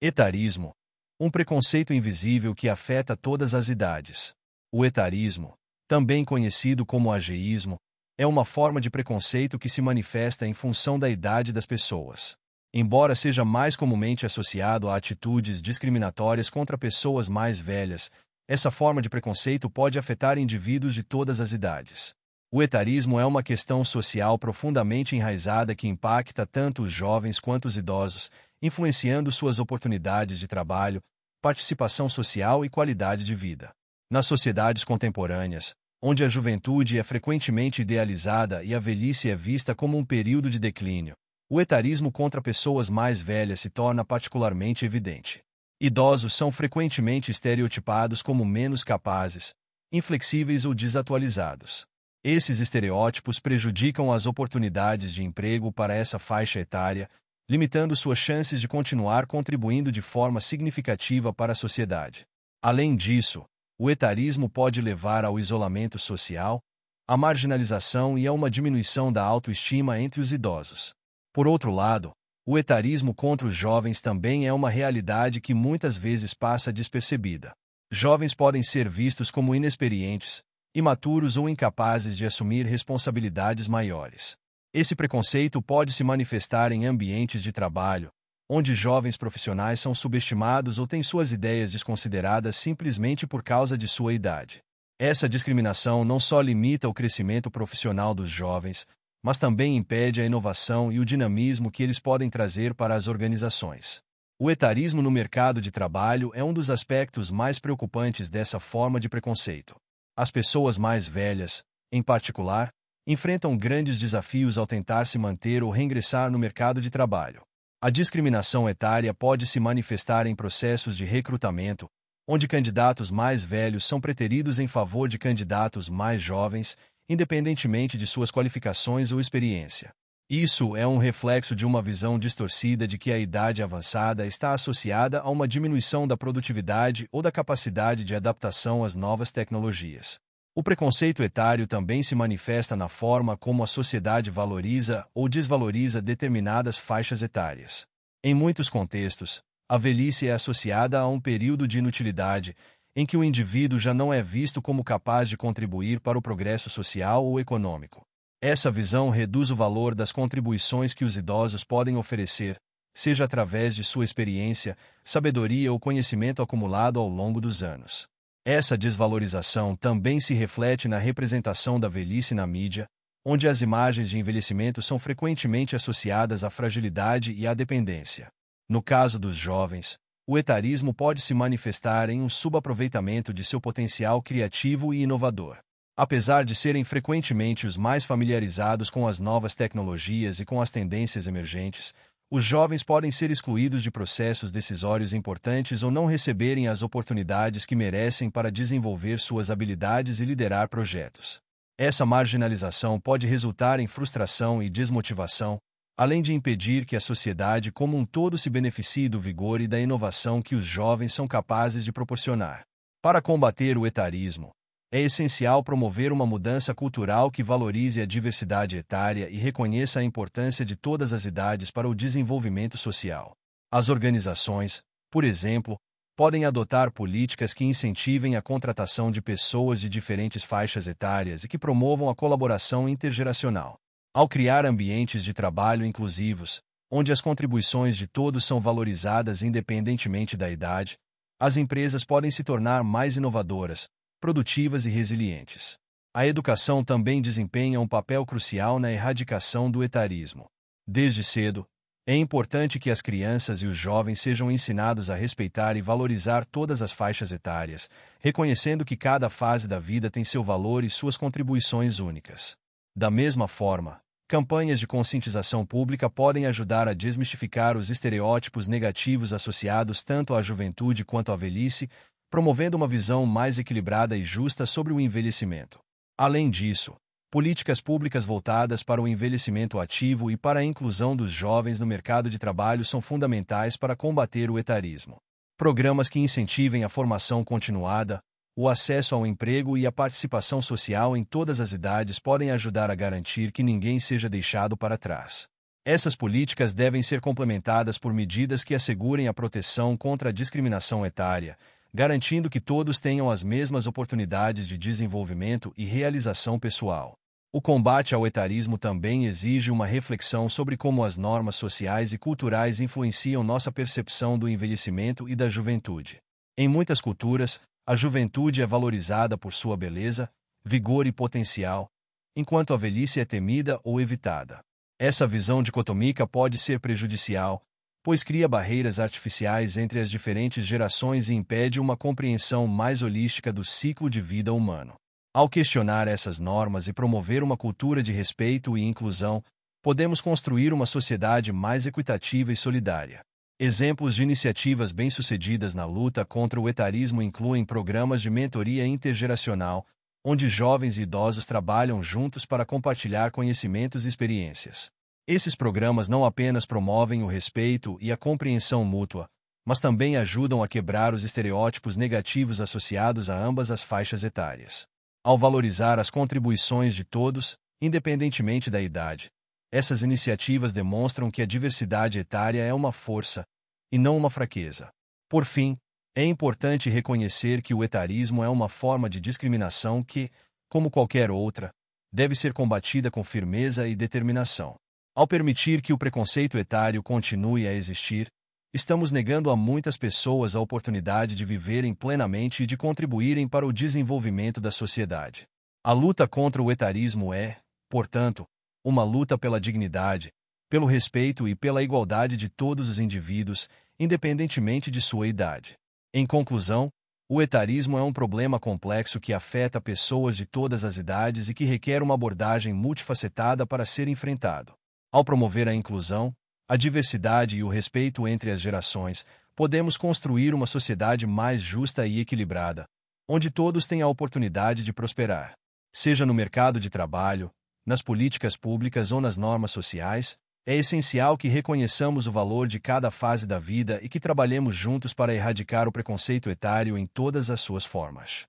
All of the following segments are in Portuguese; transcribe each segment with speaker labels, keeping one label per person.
Speaker 1: Etarismo um preconceito invisível que afeta todas as idades. O etarismo, também conhecido como ageísmo, é uma forma de preconceito que se manifesta em função da idade das pessoas. Embora seja mais comumente associado a atitudes discriminatórias contra pessoas mais velhas, essa forma de preconceito pode afetar indivíduos de todas as idades. O etarismo é uma questão social profundamente enraizada que impacta tanto os jovens quanto os idosos, influenciando suas oportunidades de trabalho, participação social e qualidade de vida. Nas sociedades contemporâneas, onde a juventude é frequentemente idealizada e a velhice é vista como um período de declínio, o etarismo contra pessoas mais velhas se torna particularmente evidente. Idosos são frequentemente estereotipados como menos capazes, inflexíveis ou desatualizados. Esses estereótipos prejudicam as oportunidades de emprego para essa faixa etária, limitando suas chances de continuar contribuindo de forma significativa para a sociedade. Além disso, o etarismo pode levar ao isolamento social, à marginalização e a uma diminuição da autoestima entre os idosos. Por outro lado, o etarismo contra os jovens também é uma realidade que muitas vezes passa despercebida. Jovens podem ser vistos como inexperientes, imaturos ou incapazes de assumir responsabilidades maiores. Esse preconceito pode se manifestar em ambientes de trabalho, onde jovens profissionais são subestimados ou têm suas ideias desconsideradas simplesmente por causa de sua idade. Essa discriminação não só limita o crescimento profissional dos jovens, mas também impede a inovação e o dinamismo que eles podem trazer para as organizações. O etarismo no mercado de trabalho é um dos aspectos mais preocupantes dessa forma de preconceito. As pessoas mais velhas, em particular, enfrentam grandes desafios ao tentar se manter ou reingressar no mercado de trabalho. A discriminação etária pode se manifestar em processos de recrutamento, onde candidatos mais velhos são preteridos em favor de candidatos mais jovens, independentemente de suas qualificações ou experiência. Isso é um reflexo de uma visão distorcida de que a idade avançada está associada a uma diminuição da produtividade ou da capacidade de adaptação às novas tecnologias. O preconceito etário também se manifesta na forma como a sociedade valoriza ou desvaloriza determinadas faixas etárias. Em muitos contextos, a velhice é associada a um período de inutilidade, em que o indivíduo já não é visto como capaz de contribuir para o progresso social ou econômico. Essa visão reduz o valor das contribuições que os idosos podem oferecer, seja através de sua experiência, sabedoria ou conhecimento acumulado ao longo dos anos. Essa desvalorização também se reflete na representação da velhice na mídia, onde as imagens de envelhecimento são frequentemente associadas à fragilidade e à dependência. No caso dos jovens, o etarismo pode se manifestar em um subaproveitamento de seu potencial criativo e inovador. Apesar de serem frequentemente os mais familiarizados com as novas tecnologias e com as tendências emergentes, os jovens podem ser excluídos de processos decisórios importantes ou não receberem as oportunidades que merecem para desenvolver suas habilidades e liderar projetos. Essa marginalização pode resultar em frustração e desmotivação, além de impedir que a sociedade como um todo se beneficie do vigor e da inovação que os jovens são capazes de proporcionar. Para combater o etarismo, é essencial promover uma mudança cultural que valorize a diversidade etária e reconheça a importância de todas as idades para o desenvolvimento social. As organizações, por exemplo, podem adotar políticas que incentivem a contratação de pessoas de diferentes faixas etárias e que promovam a colaboração intergeracional. Ao criar ambientes de trabalho inclusivos, onde as contribuições de todos são valorizadas independentemente da idade, as empresas podem se tornar mais inovadoras, produtivas e resilientes. A educação também desempenha um papel crucial na erradicação do etarismo. Desde cedo, é importante que as crianças e os jovens sejam ensinados a respeitar e valorizar todas as faixas etárias, reconhecendo que cada fase da vida tem seu valor e suas contribuições únicas. Da mesma forma, campanhas de conscientização pública podem ajudar a desmistificar os estereótipos negativos associados tanto à juventude quanto à velhice, promovendo uma visão mais equilibrada e justa sobre o envelhecimento. Além disso, políticas públicas voltadas para o envelhecimento ativo e para a inclusão dos jovens no mercado de trabalho são fundamentais para combater o etarismo. Programas que incentivem a formação continuada, o acesso ao emprego e a participação social em todas as idades podem ajudar a garantir que ninguém seja deixado para trás. Essas políticas devem ser complementadas por medidas que assegurem a proteção contra a discriminação etária, garantindo que todos tenham as mesmas oportunidades de desenvolvimento e realização pessoal. O combate ao etarismo também exige uma reflexão sobre como as normas sociais e culturais influenciam nossa percepção do envelhecimento e da juventude. Em muitas culturas, a juventude é valorizada por sua beleza, vigor e potencial, enquanto a velhice é temida ou evitada. Essa visão dicotômica pode ser prejudicial, pois cria barreiras artificiais entre as diferentes gerações e impede uma compreensão mais holística do ciclo de vida humano. Ao questionar essas normas e promover uma cultura de respeito e inclusão, podemos construir uma sociedade mais equitativa e solidária. Exemplos de iniciativas bem-sucedidas na luta contra o etarismo incluem programas de mentoria intergeracional, onde jovens e idosos trabalham juntos para compartilhar conhecimentos e experiências. Esses programas não apenas promovem o respeito e a compreensão mútua, mas também ajudam a quebrar os estereótipos negativos associados a ambas as faixas etárias. Ao valorizar as contribuições de todos, independentemente da idade, essas iniciativas demonstram que a diversidade etária é uma força, e não uma fraqueza. Por fim, é importante reconhecer que o etarismo é uma forma de discriminação que, como qualquer outra, deve ser combatida com firmeza e determinação. Ao permitir que o preconceito etário continue a existir, estamos negando a muitas pessoas a oportunidade de viverem plenamente e de contribuírem para o desenvolvimento da sociedade. A luta contra o etarismo é, portanto, uma luta pela dignidade, pelo respeito e pela igualdade de todos os indivíduos, independentemente de sua idade. Em conclusão, o etarismo é um problema complexo que afeta pessoas de todas as idades e que requer uma abordagem multifacetada para ser enfrentado. Ao promover a inclusão, a diversidade e o respeito entre as gerações, podemos construir uma sociedade mais justa e equilibrada, onde todos têm a oportunidade de prosperar, seja no mercado de trabalho, nas políticas públicas ou nas normas sociais, é essencial que reconheçamos o valor de cada fase da vida e que trabalhemos juntos para erradicar o preconceito etário em todas as suas formas.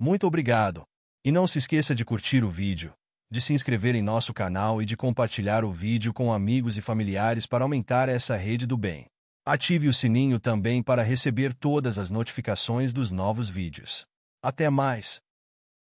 Speaker 1: Muito obrigado! E não se esqueça de curtir o vídeo, de se inscrever em nosso canal e de compartilhar o vídeo com amigos e familiares para aumentar essa rede do bem. Ative o sininho também para receber todas as notificações dos novos vídeos. Até mais!